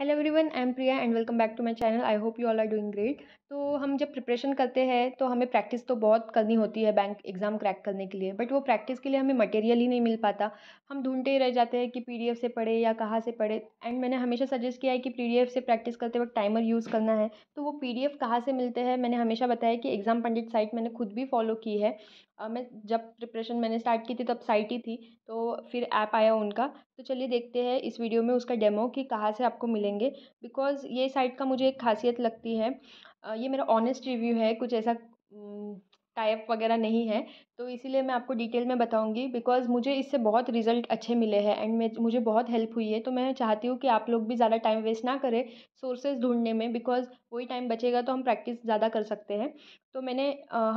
hello everyone I am Priya and welcome back to my channel I hope you all are doing great तो हम जब preparation करते हैं तो हमें प्रैक्टिस तो बहुत करनी होती है बैंक एग्ज़ाम क्रैक करने के लिए बट वो प्रैक्टिस के लिए हमें मटेरियल ही नहीं मिल पाता हम ढूंढते ही रह जाते हैं कि एफ से पढ़े या कहाँ से पढ़े एंड मैंने हमेशा सजेस्ट किया है कि एफ से प्रैक्टिस करते वक्त टाइमर यूज़ करना है तो वो एफ कहाँ से मिलते हैं मैंने हमेशा बताया कि एग्ज़ाम पंडित साइट मैंने खुद भी फॉलो की है आ, मैं जब प्रिपरेशन मैंने स्टार्ट की थी तब साइट ही थी तो फिर ऐप आया उनका तो चलिए देखते हैं इस वीडियो में उसका डेमो कि कहाँ से आपको मिले मिलेंगे बिकॉज़ ये साइट का मुझे एक ख़ासियत लगती है ये मेरा ऑनेस्ट रिव्यू है कुछ ऐसा टाइप वगैरह नहीं है तो इसीलिए मैं आपको डिटेल में बताऊंगी बिकॉज़ मुझे इससे बहुत रिज़ल्ट अच्छे मिले हैं एंड मुझे बहुत हेल्प हुई है तो मैं चाहती हूँ कि आप लोग भी ज़्यादा टाइम वेस्ट ना करें सोर्सेज ढूंढने में बिकॉज़ वही टाइम बचेगा तो हम प्रैक्टिस ज़्यादा कर सकते हैं तो मैंने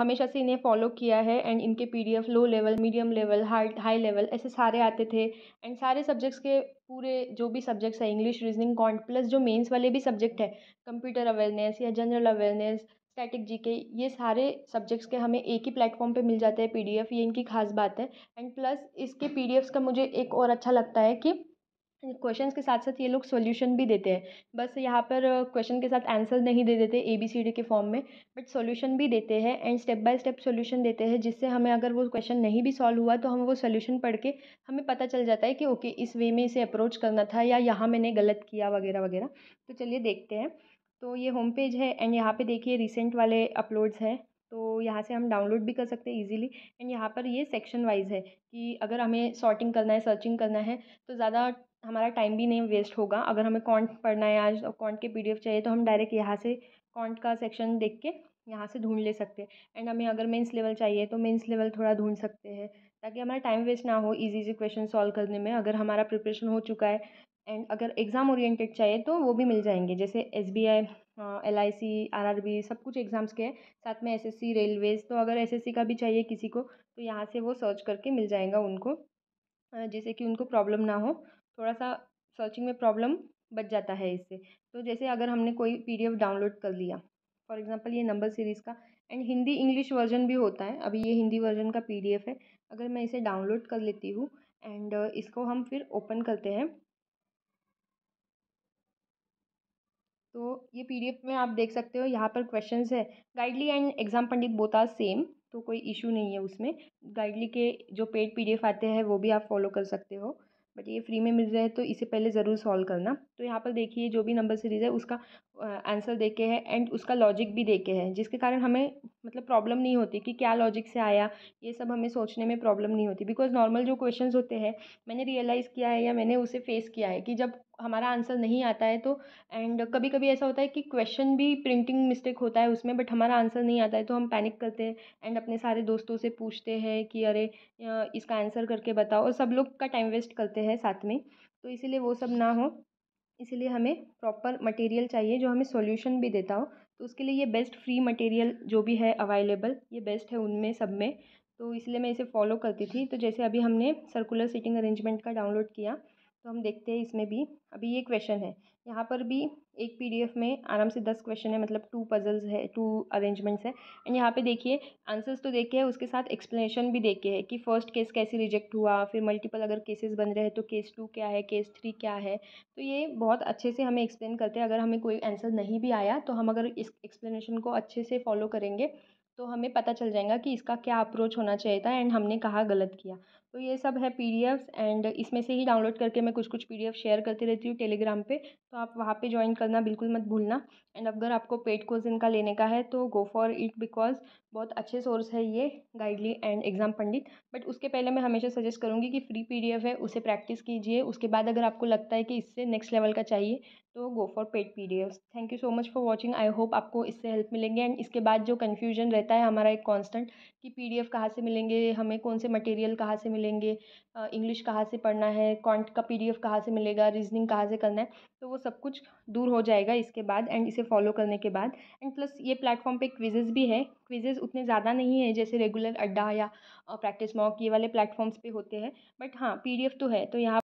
हमेशा से इन्हें फॉलो किया है एंड इनके पी low level medium level hard high level ऐसे सारे आते थे एंड सारे सब्जेक्ट्स के पूरे जो भी सब्जेक्ट्स हैं इंग्लिश रीजनिंग कॉन्ट प्लस जो मेन्स वाले भी सब्जेक्ट है कंप्यूटर अवेयरनेस या general awareness static G K ये सारे सब्जेक्ट्स के हमें एक ही प्लेटफॉर्म पे मिल जाते हैं पी डी एफ़ ये इनकी खास बात है एंड प्लस इसके पी डी एफ़्स का मुझे एक और अच्छा लगता है कि क्वेश्चंस के साथ साथ ये लोग सॉल्यूशन भी देते हैं बस यहाँ पर क्वेश्चन के साथ आंसर नहीं दे देते ए बी सी डी के फॉर्म में बट सॉल्यूशन भी देते हैं and step by step solution देते हैं जिससे हमें अगर वो क्वेश्चन नहीं भी सॉल्व हुआ तो हम वो सॉल्यूशन पढ़ के हमें पता चल जाता है कि ओके इस वे में इसे अप्रोच करना था या यहाँ मैंने गलत किया वगैरह वगैरह तो चलिए देखते हैं तो ये होम पेज है एंड यहाँ पे देखिए रिसेंट वाले अपलोड्स हैं तो यहाँ से हम डाउनलोड भी कर सकते हैं इजीली एंड यहाँ पर ये सेक्शन वाइज है कि अगर हमें सॉर्टिंग करना है सर्चिंग करना है तो ज़्यादा हमारा टाइम भी नहीं वेस्ट होगा अगर हमें कॉन्ट पढ़ना है आज और कॉन्ट के पी चाहिए तो हम डायरेक्ट यहाँ से कॉन्ट का सेक्शन देख के यहाँ से ढूंढ ले सकते हैं एंड हमें अगर मेंस लेवल चाहिए तो मेंस लेवल थोड़ा ढूंढ सकते हैं ताकि हमारा टाइम वेस्ट ना हो इजी से क्वेश्चन सॉल्व करने में अगर हमारा प्रिपरेशन हो चुका है एंड अगर एग्ज़ाम ओरिएंटेड चाहिए तो वो भी मिल जाएंगे जैसे S B I L I C R R B सब कुछ एग्ज़ाम्स के हैं साथ में एस एस सी रेलवेज़ तो अगर एस एस सी का भी चाहिए किसी को तो यहाँ से वो सर्च करके मिल जाएगा उनको जैसे कि उनको प्रॉब्लम ना हो थोड़ा सा सर्चिंग में प्रॉब्लम बच जाता है इससे तो जैसे अगर हमने कोई पी डी एफ डाउनलोड कर लिया फॉर एग्ज़ाम्पल ये नंबर सीरीज़ का एंड हिंदी इंग्लिश वर्जन भी होता है अभी ये हिंदी वर्जन का पी डी एफ है अगर मैं इसे डाउनलोड कर लेती हूँ एंड इसको हम फिर ओपन करते हैं तो ये पी डी एफ में आप देख सकते हो यहाँ पर क्वेश्चंस है Guidely and exam Pandit both same तो कोई इशू नहीं है उसमें गाइडली के जो पेड पी डी एफ आते हैं वो भी आप फॉलो कर सकते हो बट ये फ्री में मिल जाए तो इसे पहले ज़रूर सॉल्व करना तो यहाँ पर देखिए जो भी नंबर सीरीज़ है उसका आंसर दे के है एंड उसका लॉजिक भी देखे है जिसके कारण हमें मतलब प्रॉब्लम नहीं होती कि क्या लॉजिक से आया ये सब हमें सोचने में प्रॉब्लम नहीं होती बिकॉज़ नॉर्मल जो क्वेश्चंस होते हैं मैंने रियलाइज़ किया है या मैंने उसे फ़ेस किया है कि जब हमारा आंसर नहीं आता है तो एंड कभी कभी ऐसा होता है कि क्वेश्चन भी प्रिंटिंग मिस्टेक होता है उसमें बट हमारा आंसर नहीं आता है तो हम पैनिक करते हैं एंड अपने सारे दोस्तों से पूछते हैं कि अरे इसका आंसर करके बताओ और सब लोग का टाइम वेस्ट करते हैं साथ में तो इसीलिए वो सब ना हो इसलिए हमें प्रॉपर मटेरियल चाहिए जो हमें सॉल्यूशन भी देता हो तो उसके लिए ये बेस्ट फ्री मटेरियल जो भी है अवेलेबल ये बेस्ट है उनमें सब में तो इसलिए मैं इसे फॉलो करती थी तो जैसे अभी हमने सर्कुलर सीटिंग अरेंजमेंट का डाउनलोड किया तो हम देखते हैं इसमें भी अभी ये क्वेश्चन है यहाँ पर भी एक पीडीएफ में आराम से दस क्वेश्चन है मतलब टू पजल्स है टू अरेंजमेंट्स है एंड यहाँ पे देखिए आंसर्स तो देखे हैं उसके साथ एक्सप्लेनेशन भी देखे हैं कि फर्स्ट केस कैसे रिजेक्ट हुआ फिर मल्टीपल अगर केसेस बन रहे हैं तो केस टू क्या है केस थ्री क्या है तो ये बहुत अच्छे से हमें एक्सप्लेन करते हैं अगर हमें कोई आंसर नहीं भी आया तो हम अगर इस एक्सप्लेनेशन को अच्छे से फॉलो करेंगे तो हमें पता चल जाएगा कि इसका क्या अप्रोच होना चाहिए था एंड हमने कहाँ गलत किया तो ये सब है पी डी एफ़्स एंड इसमें से ही डाउनलोड करके मैं कुछ कुछ पी डी एफ़ शेयर करती रहती हूँ टेलीग्राम पे तो आप वहाँ पे ज्वाइन करना बिल्कुल मत भूलना एंड अगर आपको पेड कोर्स इनका लेने का है तो गो फॉर इट बिकॉज बहुत अच्छे सोर्स है ये Guidely and exam Pandit but उसके पहले मैं हमेशा सजेस्ट करूँगी कि फ्री पी डी एफ़ है उसे प्रैक्टिस कीजिए उसके बाद अगर आपको लगता है कि इससे नेक्स्ट लेवल का चाहिए तो go for paid P D thank you so much for watching I hope आपको इससे हेल्प मिलेंगे एंड इसके बाद जो कन्फ्यूजन रहता है हमारा एक कॉन्स्टेंट कि पी डी एफ़ कहाँ से मिलेंगे हमें कौन से मटेरियल कहाँ से मिलेंगे मिलेंगे इंग्लिश कहाँ से पढ़ना है क्वांट का पी डी एफ़ कहाँ से मिलेगा रीज़निंग कहाँ से करना है तो वो सब कुछ दूर हो जाएगा इसके बाद एंड इसे फॉलो करने के बाद एंड प्लस ये प्लेटफॉर्म पे क्विजेज़ भी है क्विजेज़ उतने ज़्यादा नहीं है जैसे रेगुलर अड्डा या प्रैक्टिस मॉक ये वाले प्लेटफॉर्म्स पर होते हैं बट हाँ पी डी एफ़ तो है तो यहाँ